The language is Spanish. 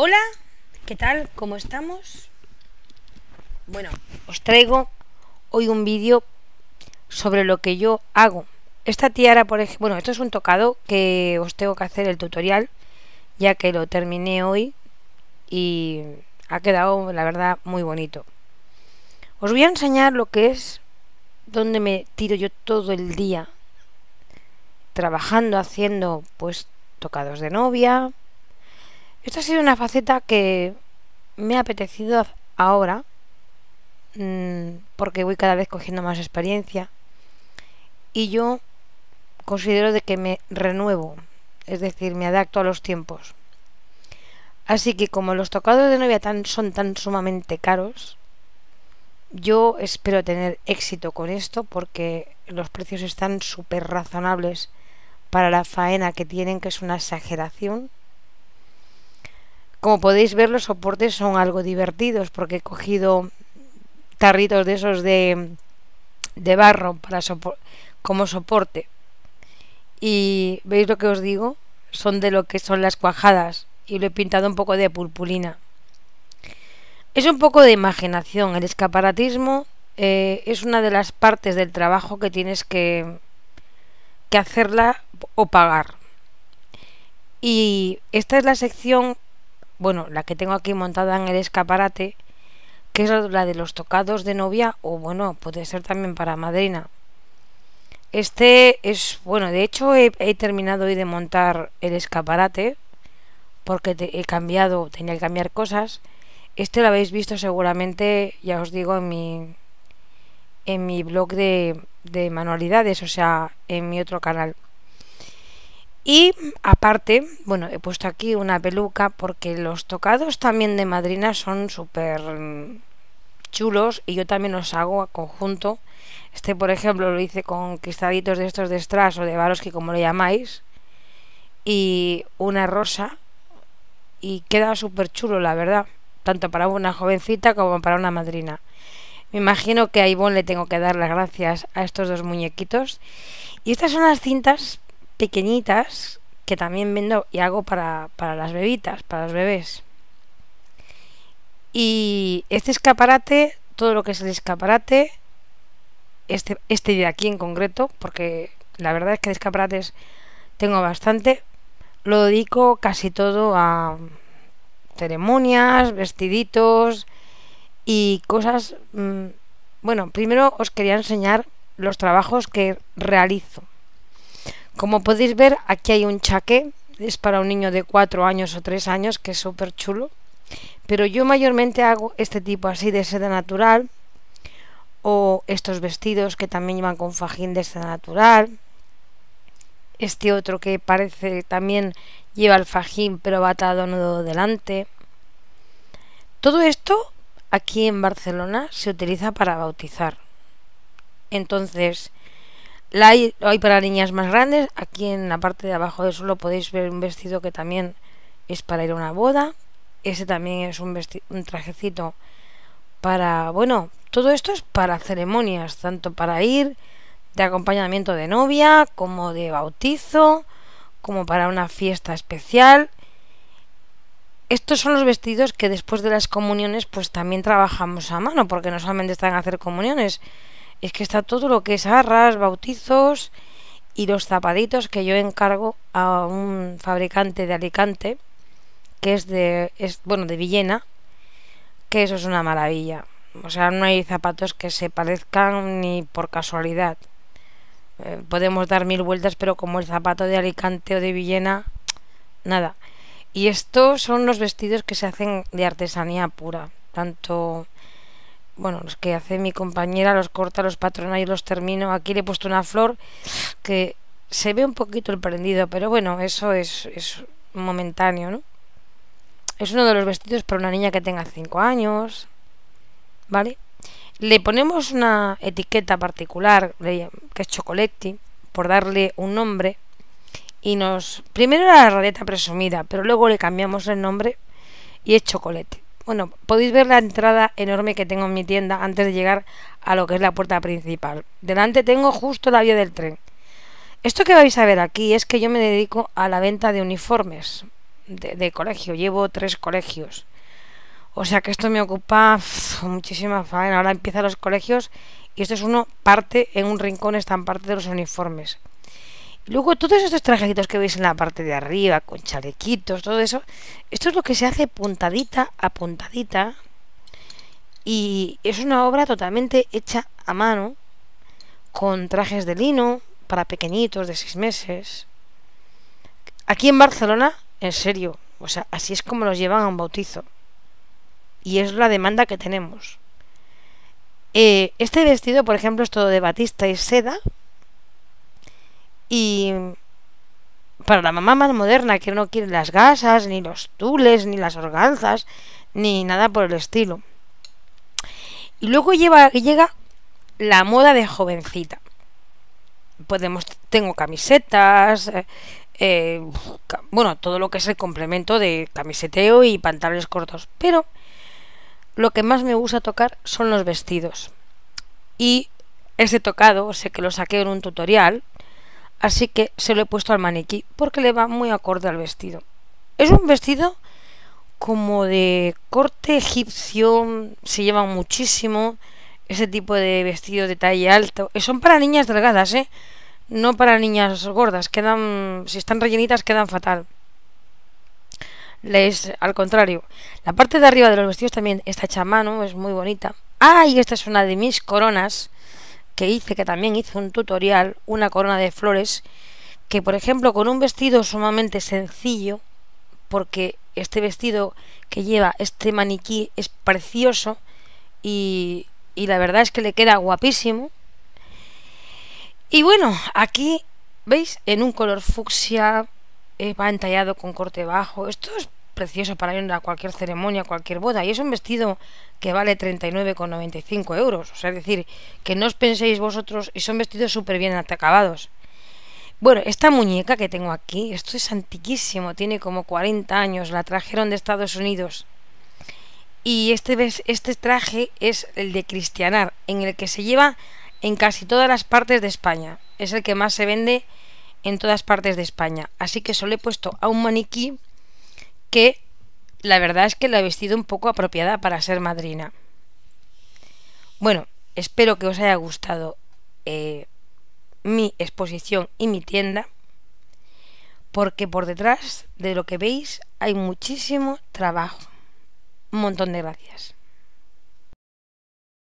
Hola, ¿qué tal? ¿Cómo estamos? Bueno, os traigo hoy un vídeo sobre lo que yo hago. Esta tiara, por ejemplo, bueno, esto es un tocado que os tengo que hacer el tutorial, ya que lo terminé hoy y ha quedado, la verdad, muy bonito. Os voy a enseñar lo que es donde me tiro yo todo el día trabajando, haciendo pues tocados de novia, esta ha sido una faceta que me ha apetecido ahora, mm, porque voy cada vez cogiendo más experiencia, y yo considero de que me renuevo, es decir, me adapto a los tiempos. Así que como los tocados de novia son tan sumamente caros, yo espero tener éxito con esto porque los precios están súper razonables para la faena que tienen, que es una exageración. Como podéis ver, los soportes son algo divertidos porque he cogido tarritos de esos de, barro para como soporte. Y veis lo que os digo, son de lo que son las cuajadas y lo he pintado un poco de purpulina. Es un poco de imaginación, el escaparatismo eh, es una de las partes del trabajo que tienes que, que hacerla o pagar. Y esta es la sección bueno, la que tengo aquí montada en el escaparate, que es la de los tocados de novia, o bueno, puede ser también para madrina. Este es, bueno, de hecho he, terminado hoy de montar el escaparate, porque he cambiado, tenía que cambiar cosas. Este lo habéis visto seguramente, ya os digo, en mi, en mi blog de, de manualidades, o sea, en mi otro canal. Y aparte, bueno, he puesto aquí una peluca porque los tocados también de madrina son súper mm, chulos y yo también los hago a conjunto. Este, por ejemplo, lo hice con cristalitos de estos de strass o de varos que como lo llamáis y una rosa y queda súper chulo, la verdad, tanto para una jovencita como para una madrina. Me imagino que a Ivonne le tengo que dar las gracias a estos dos muñequitos. Y estas son las cintas pequeñitas que también vendo y hago para, para las bebitas, para los bebés. Y este escaparate, todo lo que es el escaparate, este, este de aquí en concreto, porque la verdad es que de escaparates tengo bastante, lo dedico casi todo a ceremonias, vestiditos y cosas... Mm, bueno, primero os quería enseñar los trabajos que realizo. Como podéis ver, aquí hay un chaqué, es para un niño de 4 años o 3 años, que es súper chulo. Pero yo mayormente hago este tipo así de seda natural, o estos vestidos que también llevan con fajín de seda natural. Este otro que parece también lleva el fajín, pero va atado nudo delante. Todo esto aquí en Barcelona se utiliza para bautizar. Entonces, la hay, para niñas más grandes. Aquí en la parte de abajo del suelo podéis ver un vestido que también es para ir a una boda. Ese también es un, un trajecito para... Bueno, todo esto es para ceremonias, tanto para ir de acompañamiento de novia, como de bautizo, como para una fiesta especial. Estos son los vestidos que después de las comuniones pues también trabajamos a mano, porque no solamente están a hacer comuniones, es que está todo lo que es arras, bautizos y los zapaditos que yo encargo a un fabricante de Alicante, que es de, bueno, de Villena, que eso es una maravilla. O sea, no hay zapatos que se parezcan ni por casualidad. Eh, podemos dar mil vueltas, pero como el zapato de Alicante o de Villena, nada. Y estos son los vestidos que se hacen de artesanía pura, tanto bueno, los que hace mi compañera, los corta, los patrona y los termino. Aquí le he puesto una flor que se ve un poquito el prendido, pero bueno, eso es, es momentáneo, ¿no? Es uno de los vestidos para una niña que tenga 5 años, ¿vale? Le ponemos una etiqueta particular, que es Chocoletti, por darle un nombre. Y nos... Primero era la radeta presumida, pero luego le cambiamos el nombre y es Chocoletti bueno, podéis ver la entrada enorme que tengo en mi tienda antes de llegar a lo que es la puerta principal. Delante tengo justo la vía del tren. Esto que vais a ver aquí es que yo me dedico a la venta de uniformes de, colegio. Llevo tres colegios. O sea que esto me ocupa muchísima faena. Ahora empiezan los colegios y esto es uno parte en un rincón, están parte de los uniformes. Luego todos estos trajecitos que veis en la parte de arriba, con chalequitos, todo eso, esto es lo que se hace puntadita a puntadita. Y es una obra totalmente hecha a mano, con trajes de lino para pequeñitos de seis meses. Aquí en Barcelona, en serio, o sea, así es como los llevan a un bautizo. Y es la demanda que tenemos. Eh, este vestido, por ejemplo, es todo de batista y seda, y para la mamá más moderna que no quiere las gasas, ni los tules, ni las organzas, ni nada por el estilo. Y luego llega la moda de jovencita. Podemos, tengo camisetas, eh, eh, bueno, todo lo que es el complemento de camiseteo y pantalones cortos. Pero lo que más me gusta tocar son los vestidos. Y ese tocado, sé que lo saqué en un tutorial, así que se lo he puesto al maniquí porque le va muy acorde al vestido. Es un vestido como de corte egipcio, se lleva muchísimo ese tipo de vestido de talle alto. Eh, son para niñas delgadas, ¿eh? No para niñas gordas, quedan si están rellenitas quedan fatal. Les al contrario, la parte de arriba de los vestidos también está hecha a mano, es muy bonita. ¡Ay! esta es una de mis coronas que hice, que también hice un tutorial, una corona de flores, que por ejemplo con un vestido sumamente sencillo, porque este vestido que lleva este maniquí es precioso y, y la verdad es que le queda guapísimo. Y bueno, aquí, ¿veis? En un color fucsia, va eh, entallado con corte bajo. Esto es precioso para ir a cualquier ceremonia, cualquier boda. Y es un vestido que vale 39,95 euros. O sea, es decir, que no os penséis vosotros, y son vestidos súper bien acabados. Bueno, esta muñeca que tengo aquí, esto es antiquísimo, tiene como 40 años, la trajeron de Estados Unidos. Y este, este traje es el de Cristianar, en el que se lleva en casi todas las partes de España. Es el que más se vende en todas partes de España. Así que solo he puesto a un maniquí que la verdad es que la he vestido un poco apropiada para ser madrina. Bueno, espero que os haya gustado eh, mi exposición y mi tienda, porque por detrás de lo que veis hay muchísimo trabajo. Un montón de gracias.